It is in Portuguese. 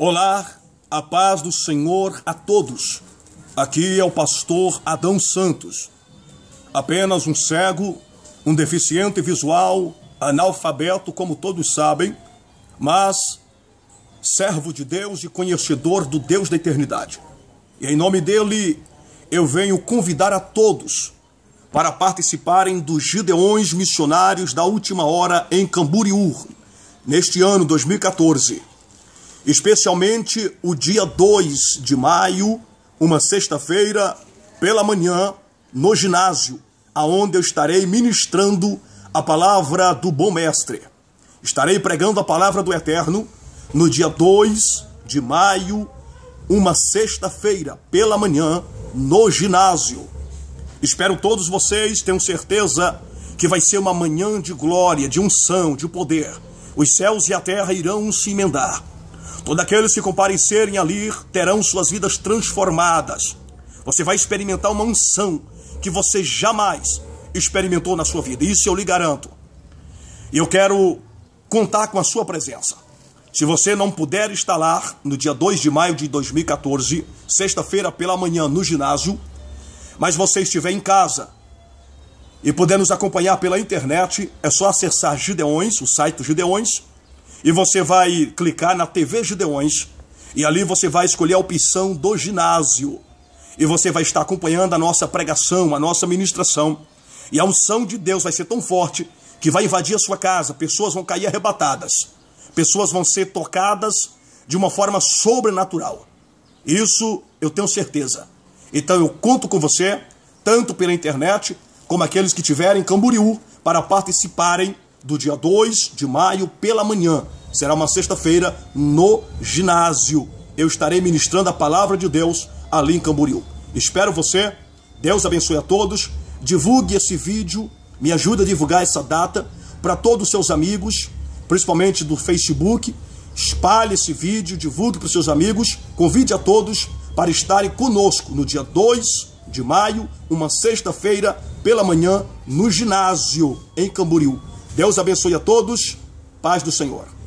Olá, a paz do Senhor a todos. Aqui é o pastor Adão Santos. Apenas um cego, um deficiente visual, analfabeto, como todos sabem, mas servo de Deus e conhecedor do Deus da eternidade. E em nome dele, eu venho convidar a todos para participarem dos Gideões Missionários da Última Hora em Camburiú neste ano 2014 especialmente o dia 2 de maio, uma sexta-feira, pela manhã, no ginásio, aonde eu estarei ministrando a palavra do bom mestre. Estarei pregando a palavra do Eterno no dia 2 de maio, uma sexta-feira, pela manhã, no ginásio. Espero todos vocês, tenho certeza que vai ser uma manhã de glória, de unção, de poder. Os céus e a terra irão se emendar. Todos aqueles que comparecerem ali terão suas vidas transformadas. Você vai experimentar uma unção que você jamais experimentou na sua vida. Isso eu lhe garanto. E eu quero contar com a sua presença. Se você não puder estar lá no dia 2 de maio de 2014, sexta-feira pela manhã, no ginásio, mas você estiver em casa e puder nos acompanhar pela internet, é só acessar Gideões, o site Gideões, e você vai clicar na TV Gideões e ali você vai escolher a opção do ginásio e você vai estar acompanhando a nossa pregação, a nossa ministração. E a unção de Deus vai ser tão forte que vai invadir a sua casa, pessoas vão cair arrebatadas, pessoas vão ser tocadas de uma forma sobrenatural. Isso eu tenho certeza. Então eu conto com você, tanto pela internet, como aqueles que tiverem Camboriú, para participarem do dia 2 de maio pela manhã. Será uma sexta-feira no ginásio. Eu estarei ministrando a palavra de Deus ali em Camboriú. Espero você. Deus abençoe a todos. Divulgue esse vídeo. Me ajuda a divulgar essa data para todos os seus amigos, principalmente do Facebook. Espalhe esse vídeo, divulgue para os seus amigos. Convide a todos para estarem conosco no dia 2 de maio, uma sexta-feira, pela manhã, no ginásio em Camboriú. Deus abençoe a todos. Paz do Senhor.